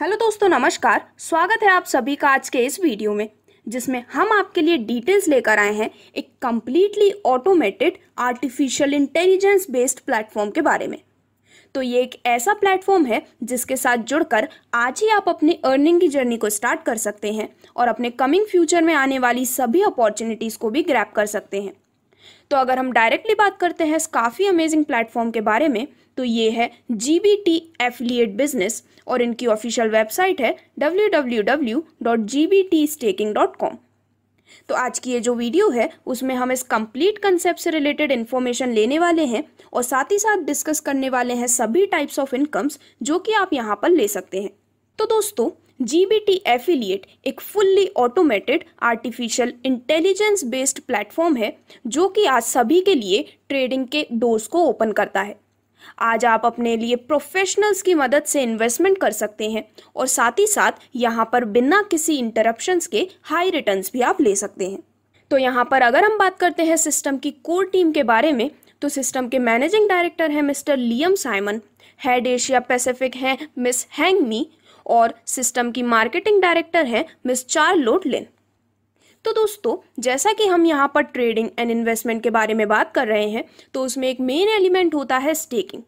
hello दोस्तों नमस्कार स्वागत है आप सभी का आज के इस वीडियो में जिसमें हम आपके लिए डिटेल्स लेकर आए हैं एक completely automated artificial intelligence based platform के बारे में तो ये एक ऐसा प्लेटफॉर्म है जिसके साथ जुड़कर आज ही आप अपनी अर्निंग की जर्नी को स्टार्ट कर सकते हैं और अपने कमिंग फ्यूचर में आने वाली सभी अपॉर्चुनिटीज़ को भी ग्रैप कर सकते हैं तो अगर हम डायरेक्टली बात करते हैं इस काफ़ी अमेजिंग प्लेटफॉर्म के बारे में तो ये है G B T affiliate business और इनकी ऑफिशियल वेबसाइट है W W W dot G B T staking dot com तो आज की ये जो वीडियो है उसमें हम इस कंप्लीट कंसेप्ट से रिलेटेड इन्फॉर्मेशन लेने वाले हैं और साथ ही साथ डिस्कस करने वाले हैं सभी टाइप्स ऑफ इनकम्स जो कि आप यहाँ पर ले सकते हैं तो दोस्तों जी बी टी एफिलियट एक fully automated artificial intelligence based platform है जो कि आज सभी के लिए ट्रेडिंग के डोर्स को ओपन करता है आज आप अपने लिए प्रोफेशनल्स की मदद से इन्वेस्टमेंट कर सकते हैं और साथ ही साथ यहाँ पर बिना किसी इंटरप्शंस के हाई रिटर्न्स भी आप ले सकते हैं तो यहाँ पर अगर हम बात करते हैं सिस्टम की कोर टीम के बारे में तो सिस्टम के मैनेजिंग डायरेक्टर हैं mister Liam Simon head Asia Pacific हैं मिस हैंग मी और सिस्टम की मार्केटिंग डायरेक्टर हैं मिस चार्लोट लिन तो दोस्तों जैसा कि हम यहाँ पर ट्रेडिंग एंड इन्वेस्टमेंट के बारे में बात कर रहे हैं तो उसमें एक मेन एलिमेंट होता है स्टेकिंग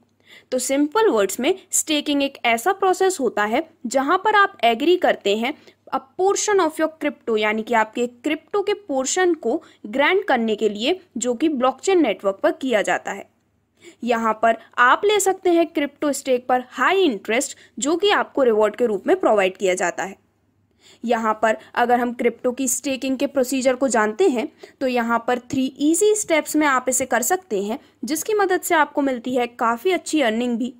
तो सिंपल वर्ड्स में स्टेकिंग एक ऐसा प्रोसेस होता है जहाँ पर आप एग्री करते हैं a portion of your crypto यानी कि आपके क्रिप्टो के पोर्शन को ग्रैंड करने के लिए जो कि ब्लॉकचेन नेटवर्क पर किया जाता है यहाँ पर आप ले सकते हैं क्रिप्टो स्टेक पर हाई इंटरेस्ट जो कि आपको रिवॉर्ड के रूप में प्रोवाइड किया जाता है यहाँ पर अगर हम क्रिप्टो की स्टेकिंग के प्रोसीजर को जानते हैं तो यहाँ पर थ्री ईजी स्टेप्स में आप इसे कर सकते हैं जिसकी मदद से आपको मिलती है काफ़ी अच्छी अर्निंग भी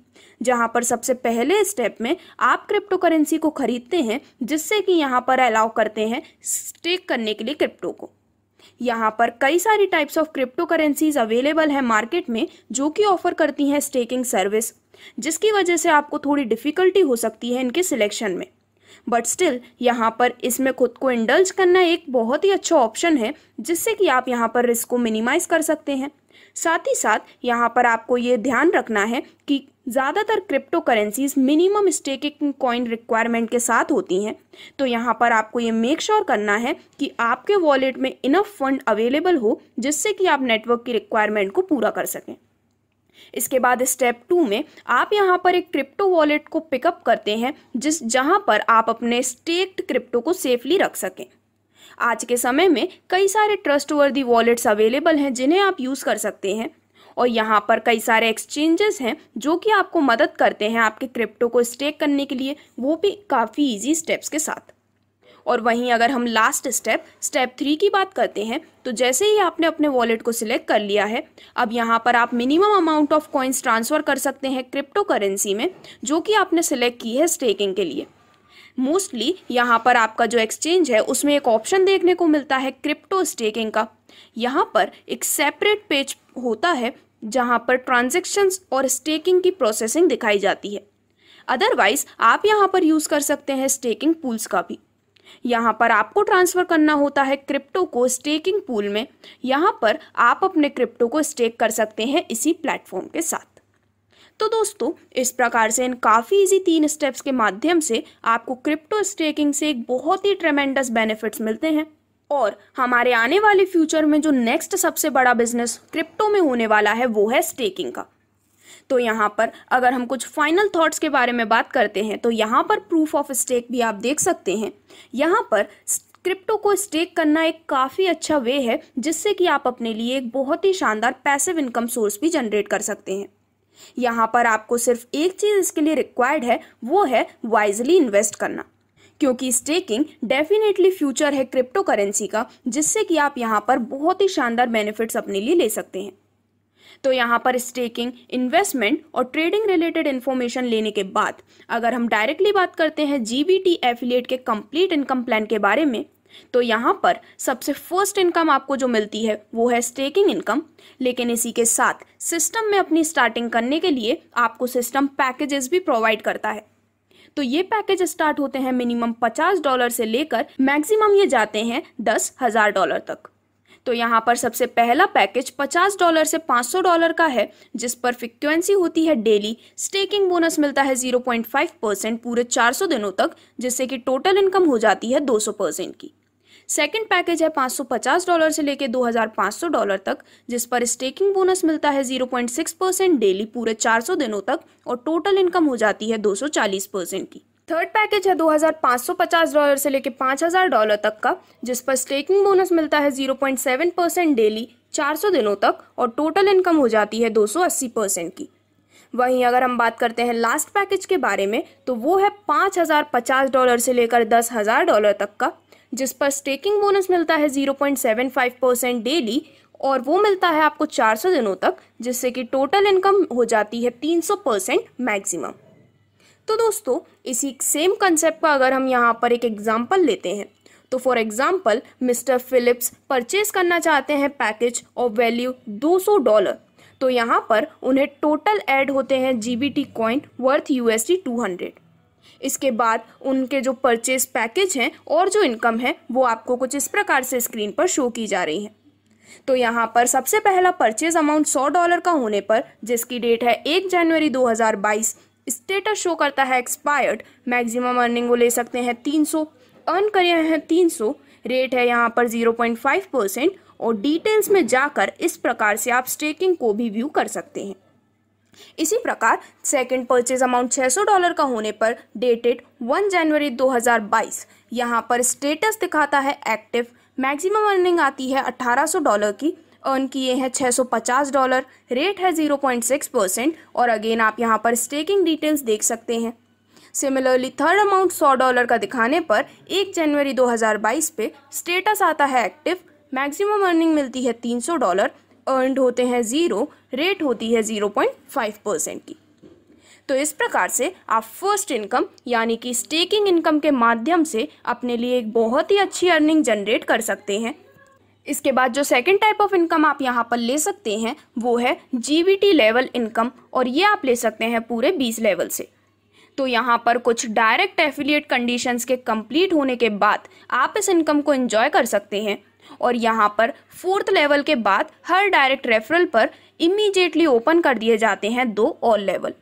जहाँ पर सबसे पहले स्टेप में आप क्रिप्टो करेंसी को खरीदते हैं जिससे कि यहाँ पर अलाउ करते हैं स्टेक करने के लिए क्रिप्टो को यहाँ पर कई सारी types of crypto currencies available है मार्केट में जो कि ऑफर करती हैं स्टेकिंग सर्विस जिसकी वजह से आपको थोड़ी डिफिकल्टी हो सकती है इनके सिलेक्शन में बट स्टिल यहाँ पर इसमें खुद को इंडल्ज करना एक बहुत ही अच्छा ऑप्शन है जिससे कि आप यहाँ पर रिस्क को मिनिमाइज़ कर सकते हैं साथ ही साथ यहाँ पर आपको ये ध्यान रखना है कि ज़्यादातर crypto currencies minimum staking coin requirement के साथ होती हैं तो यहाँ पर आपको ये मेक श्योर sure करना है कि आपके वॉलेट में इनफ फंड अवेलेबल हो जिससे कि आप नेटवर्क की रिक्वायरमेंट को पूरा कर सकें इसके बाद स्टेप टू में आप यहाँ पर एक क्रिप्टो वॉलेट को पिकअप करते हैं जिस जहाँ पर आप अपने स्टेक्ड क्रिप्टो को सेफली रख सकें आज के समय में कई सारे ट्रस्टवर्दी वॉलेट्स अवेलेबल हैं जिन्हें आप यूज़ कर सकते हैं और यहाँ पर कई सारे एक्सचेंजेस हैं जो कि आपको मदद करते हैं आपके क्रिप्टो को स्टेक करने के लिए वो भी काफ़ी इजी स्टेप्स के साथ और वहीं अगर हम लास्ट स्टेप स्टेप थ्री की बात करते हैं तो जैसे ही आपने अपने वॉलेट को सिलेक्ट कर लिया है अब यहाँ पर आप minimum amount of coins transfer कर सकते हैं क्रिप्टो करेंसी में जो कि आपने सिलेक्ट की है स्टेकिंग के लिए मोस्टली यहाँ पर आपका जो एक्सचेंज है उसमें एक ऑप्शन देखने को मिलता है क्रिप्टो स्टेकिंग का यहाँ पर एक सेपरेट पेज होता है जहाँ पर ट्रांजेक्शन्स और स्टेकिंग की प्रोसेसिंग दिखाई जाती है अदरवाइज आप यहाँ पर यूज़ कर सकते हैं स्टेकिंग पूल्स का भी यहाँ पर आपको ट्रांसफ़र करना होता है क्रिप्टो को स्टेकिंग पूल में यहाँ पर आप अपने क्रिप्टो को स्टेक कर सकते हैं इसी प्लेटफॉर्म के साथ तो दोस्तों इस प्रकार से इन काफ़ी इजी तीन स्टेप्स के माध्यम से आपको क्रिप्टो स्टेकिंग से एक बहुत ही ट्रेमेंडस बेनिफिट्स मिलते हैं और हमारे आने वाले फ्यूचर में जो नेक्स्ट सबसे बड़ा बिजनेस क्रिप्टो में होने वाला है वो है स्टेकिंग का तो यहाँ पर अगर हम कुछ फाइनल थॉट्स के बारे में बात करते हैं तो यहाँ पर प्रूफ ऑफ स्टेक भी आप देख सकते हैं यहाँ पर क्रिप्टो को स्टेक करना एक काफ़ी अच्छा वे है जिससे कि आप अपने लिए एक बहुत ही शानदार पैसिव इनकम सोर्स भी जनरेट कर सकते हैं यहाँ पर आपको सिर्फ एक चीज़ इसके लिए रिक्वायर्ड है वो है वाइजली इन्वेस्ट करना क्योंकि स्टेकिंग डेफिनेटली फ्यूचर है क्रिप्टो करेंसी का जिससे कि आप यहाँ पर बहुत ही शानदार बेनिफिट्स अपने लिए ले सकते हैं तो यहाँ पर स्टेकिंग इन्वेस्टमेंट और ट्रेडिंग रिलेटेड इन्फॉर्मेशन लेने के बाद अगर हम डायरेक्टली बात करते हैं जीबीटी एफिलिएट के कंप्लीट इनकम प्लान के बारे में तो यहाँ पर सबसे फर्स्ट इनकम आपको जो मिलती है वो है स्टेकिंग इनकम लेकिन इसी के साथ सिस्टम में अपनी स्टार्टिंग करने के लिए आपको सिस्टम पैकेजेस भी प्रोवाइड करता है तो ये पैकेज स्टार्ट होते हैं मिनिमम पचास डॉलर से लेकर मैक्सिमम ये जाते हैं दस हजार डॉलर तक तो यहाँ पर सबसे पहला पैकेज 50 डॉलर से 500 डॉलर का है जिस पर फ्रिक्वेंसी होती है डेली स्टेकिंग बोनस मिलता है 0.5 परसेंट पूरे 400 दिनों तक जिससे कि टोटल इनकम हो जाती है 200 परसेंट की सेकंड पैकेज है 550 डॉलर से लेकर 2500 डॉलर तक जिस पर स्टेकिंग बोनस मिलता है 0.6 परसेंट डेली पूरे 400 दिनों तक और टोटल इनकम हो जाती है 240 परसेंट की थर्ड पैकेज है 2550 डॉलर से लेकर 5000 डॉलर तक का जिस पर स्टेकिंग बोनस मिलता है 0.7 परसेंट डेली 400 दिनों तक और टोटल इनकम हो जाती है 280 परसेंट की वहीं अगर हम बात करते हैं लास्ट पैकेज के बारे में तो वो है 5050 डॉलर से लेकर 10000 डॉलर तक का जिस पर स्टेकिंग बोनस मिलता है जीरो परसेंट डेली और वो मिलता है आपको चार दिनों तक जिससे कि टोटल इनकम हो जाती है तीन परसेंट मैक्सिमम तो दोस्तों इसी सेम कंसेप्ट का अगर हम यहाँ पर एक एग्जाम्पल लेते हैं तो for example mister Phillips purchase करना चाहते हैं पैकेज ऑफ वैल्यू 200 डॉलर तो यहाँ पर उन्हें टोटल ऐड होते हैं G B T coin worth U S T two hundred इसके बाद उनके जो परचेज पैकेज हैं और जो इनकम है वो आपको कुछ इस प्रकार से स्क्रीन पर शो की जा रही है तो यहाँ पर सबसे पहला परचेज अमाउंट 100 डॉलर का होने पर जिसकी डेट है 1 जनवरी बाईस स्टेटस शो करता है एक्सपायर्ड मैक्सिमम अर्निंग वो ले सकते हैं 300 अर्न करे हैं 300 रेट है यहाँ पर 0.5 परसेंट और डिटेल्स में जाकर इस प्रकार से आप स्टेकिंग को भी व्यू कर सकते हैं इसी प्रकार सेकंड परचेज अमाउंट 600 डॉलर का होने पर डेटेड 1 जनवरी 2022 यहाँ पर स्टेटस दिखाता है एक्टिव मैक्सिमम अर्निंग आती है 1800 डॉलर की अर्न किए हैं 650 डॉलर रेट है 0.6 परसेंट और अगेन आप यहाँ पर स्टेकिंग डिटेल्स देख सकते हैं सिमिलरली थर्ड अमाउंट 100 डॉलर का दिखाने पर 1 जनवरी 2022 पे स्टेटस आता है एक्टिव मैक्सिमम अर्निंग मिलती है 300 डॉलर अर्नड होते हैं ज़ीरो रेट होती है ज़ीरो परसेंट की तो इस प्रकार से आप फर्स्ट इनकम यानी कि स्टेकिंग इनकम के माध्यम से अपने लिए एक बहुत ही अच्छी अर्निंग जनरेट कर सकते हैं इसके बाद जो सेकंड टाइप ऑफ इनकम आप यहाँ पर ले सकते हैं वो है जीबीटी लेवल इनकम और ये आप ले सकते हैं पूरे बीस लेवल से तो यहाँ पर कुछ डायरेक्ट एफिलिएट कंडीशंस के कंप्लीट होने के बाद आप इस इनकम को एंजॉय कर सकते हैं और यहाँ पर फोर्थ लेवल के बाद हर डायरेक्ट रेफरल पर इमीजिएटली ओपन कर दिए जाते हैं दो ऑल लेवल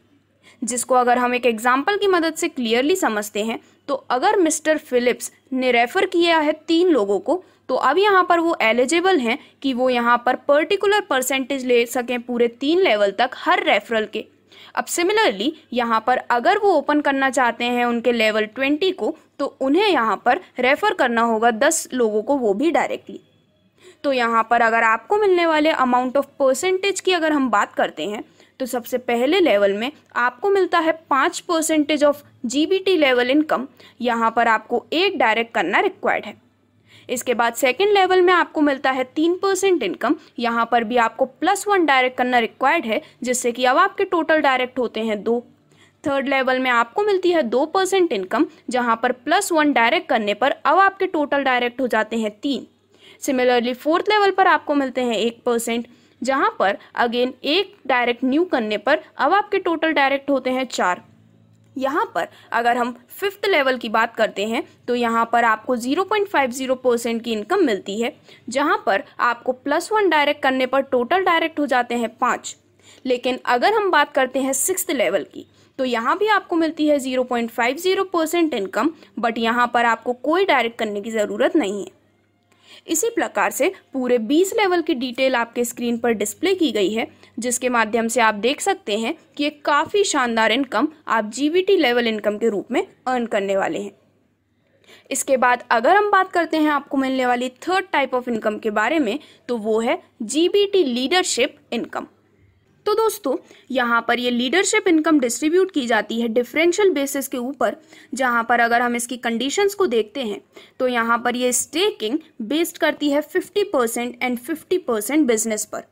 जिसको अगर हम एक एग्जाम्पल की मदद से क्लियरली समझते हैं तो अगर मिस्टर फिलिप्स ने रेफ़र किया है तीन लोगों को तो अब यहाँ पर वो एलिजिबल हैं कि वो यहाँ पर पर्टिकुलर परसेंटेज ले सकें पूरे तीन लेवल तक हर रेफरल के अब सिमिलरली यहाँ पर अगर वो ओपन करना चाहते हैं उनके लेवल ट्वेंटी को तो उन्हें यहाँ पर रेफ़र करना होगा दस लोगों को वो भी डायरेक्टली तो यहाँ पर अगर आपको मिलने वाले अमाउंट ऑफ परसेंटेज की अगर हम बात करते हैं तो सबसे पहले लेवल में आपको मिलता है पाँच percentage of G level income यहाँ पर आपको एक डायरेक्ट करना रिक्वायर्ड है इसके बाद सेकेंड लेवल में आपको मिलता है तीन परसेंट इनकम यहाँ पर भी आपको प्लस वन डायरेक्ट करना रिक्वायर्ड है जिससे कि अब आपके टोटल डायरेक्ट होते हैं दो थर्ड लेवल में आपको मिलती है दो परसेंट इनकम जहाँ पर प्लस वन डायरेक्ट करने पर अब आपके टोटल डायरेक्ट हो जाते हैं तीन सिमिलरली फोर्थ लेवल पर आपको मिलते हैं एक परसेंट जहाँ पर अगेन एक डायरेक्ट न्यू करने पर अब आपके टोटल डायरेक्ट होते हैं चार यहाँ पर अगर हम फिफ्थ लेवल की बात करते हैं तो यहाँ पर आपको 0.50 परसेंट की इनकम मिलती है जहाँ पर आपको प्लस वन डायरेक्ट करने पर टोटल डायरेक्ट हो जाते हैं पाँच लेकिन अगर हम बात करते हैं सिक्स लेवल की तो यहाँ भी आपको मिलती है 0.50 परसेंट इनकम बट यहाँ पर आपको कोई डायरेक्ट करने की ज़रूरत नहीं है इसी प्रकार से पूरे 20 लेवल की डिटेल आपके स्क्रीन पर डिस्प्ले की गई है जिसके माध्यम से आप देख सकते हैं कि एक काफ़ी शानदार इनकम आप जीबीटी लेवल इनकम के रूप में अर्न करने वाले हैं इसके बाद अगर हम बात करते हैं आपको मिलने वाली थर्ड टाइप ऑफ इनकम के बारे में तो वो है जीबीटी लीडरशिप इनकम तो दोस्तों यहाँ पर ये लीडरशिप इनकम डिस्ट्रीब्यूट की जाती है डिफरेंशियल बेसिस के ऊपर जहाँ पर अगर हम इसकी कंडीशंस को देखते हैं तो यहाँ पर ये स्टेकिंग बेस्ड करती है 50 परसेंट एंड 50 परसेंट बिजनेस पर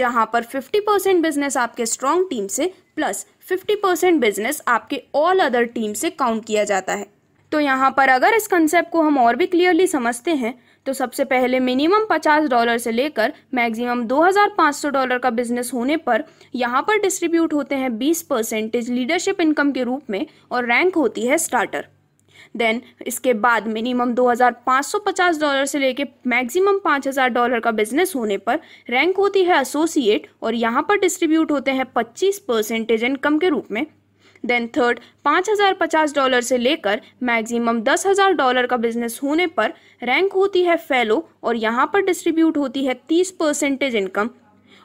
जहाँ पर 50 परसेंट बिजनेस आपके स्ट्रॉन्ग टीम से प्लस 50 परसेंट बिजनेस आपके ऑल अदर टीम से काउंट किया जाता है तो यहाँ पर अगर इस कंसेप्ट को हम और भी क्लियरली समझते हैं तो सबसे पहले मिनिमम 50 डॉलर से लेकर मैक्सिमम 2500 डॉलर का बिजनेस होने पर यहाँ पर डिस्ट्रीब्यूट होते हैं 20 परसेंटेज लीडरशिप इनकम के रूप में और रैंक होती है स्टार्टर देन इसके बाद मिनिमम 2550 डॉलर से लेकर मैक्सिमम 5000 डॉलर का बिजनेस होने पर रैंक होती है एसोसिएट और यहाँ पर डिस्ट्रीब्यूट होते हैं 25 परसेंटेज इनकम के रूप में देन थर्ड पाँच हज़ार पचास डॉलर से लेकर मैक्सिमम दस हज़ार डॉलर का बिजनेस होने पर रैंक होती है फेलो और यहाँ पर डिस्ट्रीब्यूट होती है तीस परसेंटेज इनकम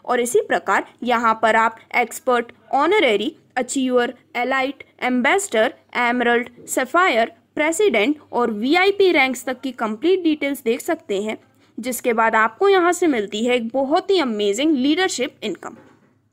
और इसी प्रकार यहाँ पर आप expert honorary achiever elite ambassador emerald sapphire president और वीआईपी रैंक्स तक की कंप्लीट डिटेल्स देख सकते हैं जिसके बाद आपको यहाँ से मिलती है एक बहुत ही अमेजिंग लीडरशिप इनकम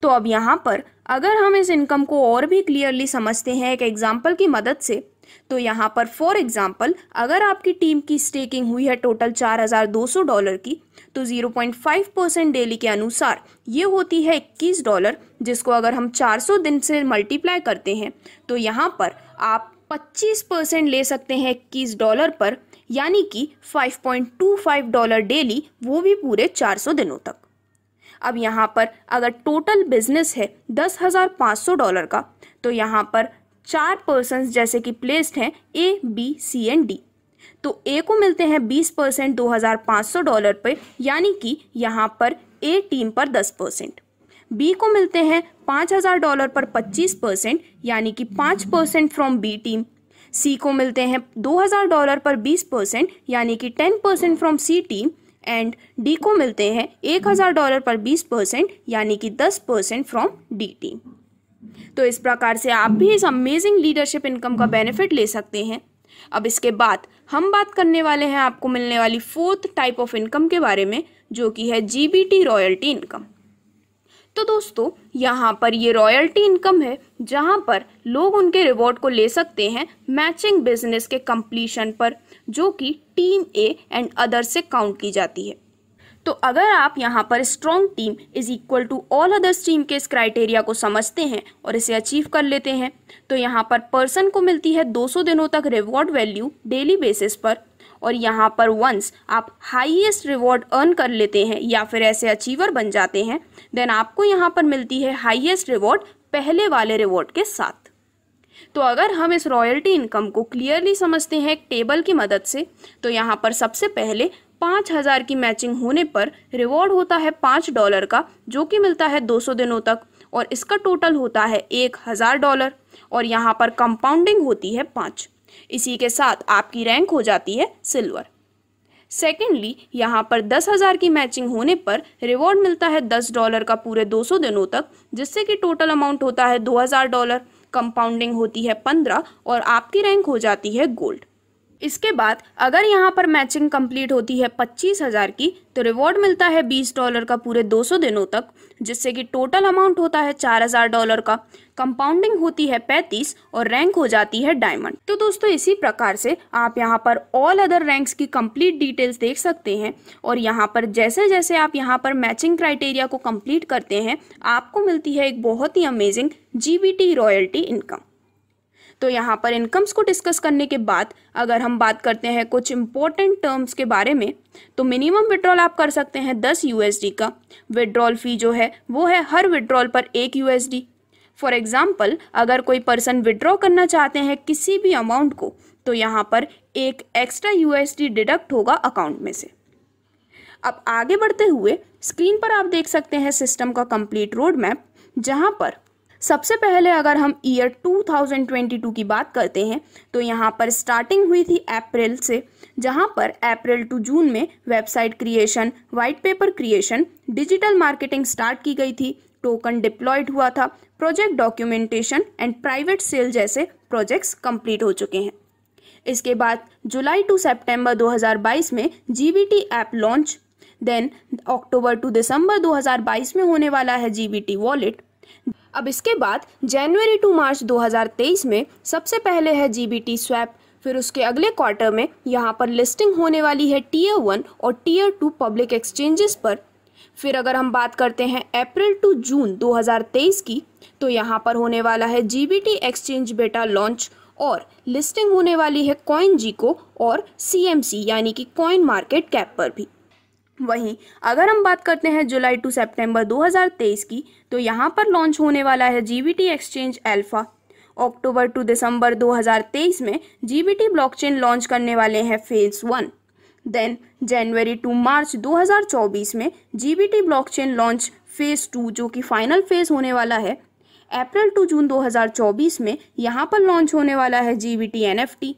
तो अब यहाँ पर अगर हम इस इनकम को और भी क्लियरली समझते हैं एक एग्जाम्पल की मदद से तो यहाँ पर फॉर एग्जाम्पल अगर आपकी टीम की स्टेकिंग हुई है टोटल 4,200 डॉलर की तो 0.5 परसेंट डेली के अनुसार ये होती है 21 डॉलर जिसको अगर हम 400 दिन से मल्टीप्लाई करते हैं तो यहाँ पर आप 25 परसेंट ले सकते हैं 21 डॉलर पर यानी कि 5.25 डॉलर डेली वो भी पूरे सौ दिनों तक अब यहाँ पर अगर टोटल बिजनेस है दस हज़ार पाँच सौ डॉलर का तो यहाँ पर चार पर्सन जैसे कि प्लेस्ड हैं A B C and D तो ए को मिलते हैं बीस परसेंट दो हज़ार पाँच सौ डॉलर पर यानी कि यहाँ पर ए टीम पर दस परसेंट बी को मिलते हैं पाँच हज़ार डॉलर पर पच्चीस परसेंट यानी कि पाँच percent from B team C को मिलते हैं दो हज़ार डॉलर पर बीस परसेंट यानी कि ten percent from C team and D को मिलते हैं एक हज़ार डॉलर पर बीस परसेंट यानी कि दस परसेंट फ्रॉम डी टी तो इस प्रकार से आप भी इस अमेजिंग लीडरशिप इनकम का बेनिफिट ले सकते हैं अब इसके बाद हम बात करने वाले हैं आपको मिलने वाली फोर्थ टाइप ऑफ इनकम के बारे में जो कि है जी रॉयल्टी इनकम तो दोस्तों यहाँ पर ये रॉयल्टी इनकम है जहाँ पर लोग उनके रिवॉर्ड को ले सकते हैं मैचिंग बिजनेस के कंप्लीशन पर जो कि टीम ए एंड अदर से काउंट की जाती है तो अगर आप यहाँ पर strong team is equal to all others team के इस क्राइटेरिया को समझते हैं और इसे अचीव कर लेते हैं तो यहाँ पर पर्सन को मिलती है 200 दिनों तक रिवॉर्ड वैल्यू डेली बेसिस पर और यहाँ पर वंस आप हाईएस्ट रिवॉर्ड अर्न कर लेते हैं या फिर ऐसे अचीवर बन जाते हैं देन आपको यहाँ पर मिलती है हाईएस्ट रिवॉर्ड पहले वाले रिवॉर्ड के साथ तो अगर हम इस रॉयल्टी इनकम को क्लियरली समझते हैं एक टेबल की मदद से तो यहाँ पर सबसे पहले पाँच हज़ार की मैचिंग होने पर रिवॉर्ड होता है पाँच डॉलर का जो कि मिलता है दो सौ दिनों तक और इसका टोटल होता है एक हज़ार डॉलर और यहाँ पर कंपाउंडिंग होती है पाँच इसी के साथ आपकी रैंक हो जाती है सिल्वर सेकेंडली यहाँ पर दस हज़ार की मैचिंग होने पर रिवॉर्ड मिलता है दस डॉलर का पूरे दो सौ दिनों तक जिससे कि टोटल अमाउंट होता है दो हज़ार डॉलर कंपाउंडिंग होती है पंद्रह और आपकी रैंक हो जाती है गोल्ड इसके बाद अगर यहाँ पर मैचिंग कंप्लीट होती है पच्चीस हज़ार की तो रिवॉर्ड मिलता है बीस डॉलर का पूरे दो सौ दिनों तक जिससे कि टोटल अमाउंट होता है चार हज़ार डॉलर का कंपाउंडिंग होती है पैंतीस और रैंक हो जाती है डायमंड तो दोस्तों इसी प्रकार से आप यहाँ पर ऑल अदर रैंक्स की कंप्लीट डिटेल्स देख सकते हैं और यहाँ पर जैसे जैसे आप यहाँ पर मैचिंग क्राइटेरिया को कम्प्लीट करते हैं आपको मिलती है एक बहुत ही अमेजिंग जी रॉयल्टी इनकम तो यहाँ पर इनकम्स को डिस्कस करने के बाद अगर हम बात करते हैं कुछ इंपॉर्टेंट टर्म्स के बारे में तो मिनिमम विड्रॉल आप कर सकते हैं दस यू का विड्रॉल फ़ी जो है वो है हर विड्रॉल पर एक यू फॉर एग्ज़ाम्पल अगर कोई पर्सन विड्रॉ करना चाहते हैं किसी भी अमाउंट को तो यहाँ पर एक एक्स्ट्रा यू डिडक्ट होगा अकाउंट में से अब आगे बढ़ते हुए स्क्रीन पर आप देख सकते हैं सिस्टम का कंप्लीट रोड मैप जहाँ पर सबसे पहले अगर हम ईयर 2022 की बात करते हैं तो यहाँ पर स्टार्टिंग हुई थी अप्रैल से जहाँ पर अप्रैल टू जून में website creation white paper creation digital marketing start की गई थी टोकन डिप्लॉयड हुआ था project documentation and private sale जैसे प्रोजेक्ट्स कंप्लीट हो चुके हैं इसके बाद जुलाई टू सेप्टेम्बर दो में G app launch then October to December 2022 में होने वाला है जीबीटी वॉलेट अब इसके बाद जनवरी टू मार्च 2023 में सबसे पहले है जीबीटी स्वैप फिर उसके अगले क्वार्टर में यहाँ पर लिस्टिंग होने वाली है टीयर वन और टीयर टू पब्लिक एक्सचेंजेस पर फिर अगर हम बात करते हैं अप्रैल टू जून 2023 की तो यहाँ पर होने वाला है जीबीटी एक्सचेंज बेटा लॉन्च और लिस्टिंग होने वाली है कॉइन जी को और सीएमसी यानी कि कॉइन मार्केट कैप पर भी वहीं अगर हम बात करते हैं जुलाई टू सितंबर 2023 की तो यहाँ पर लॉन्च होने वाला है G exchange alpha October to December 2023 में जीबीटी ब्लॉकचेन लॉन्च करने वाले हैं phase one then January to March 2024 में GBT blockchain launch phase two जो कि फाइनल फेज होने वाला है अप्रैल टू जून 2024 में यहाँ पर लॉन्च होने वाला है GBT NFT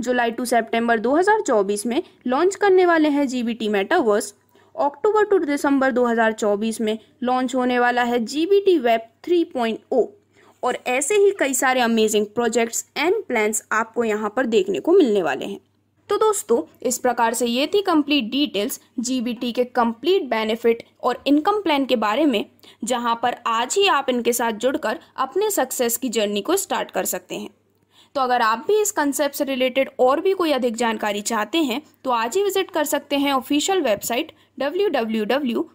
July to September 2024 में लॉन्च करने वाले हैं G B T metaverse October to December 2024 में लॉन्च होने वाला है G B T web three और ऐसे ही कई सारे अमेजिंग प्रोजेक्ट्स एंड प्लान्स आपको यहाँ पर देखने को मिलने वाले हैं तो दोस्तों इस प्रकार से ये थी कंप्लीट डिटेल्स जी के कंप्लीट बेनिफिट और इनकम प्लान के बारे में जहाँ पर आज ही आप इनके साथ जुड़कर अपने सक्सेस की जर्नी को स्टार्ट कर सकते हैं तो अगर आप भी इस कंसेप्ट से रिलेटेड और भी कोई अधिक जानकारी चाहते हैं तो आज ही विजिट कर सकते हैं ऑफिशियल वेबसाइट डब्ल्यू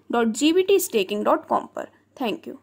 पर थैंक यू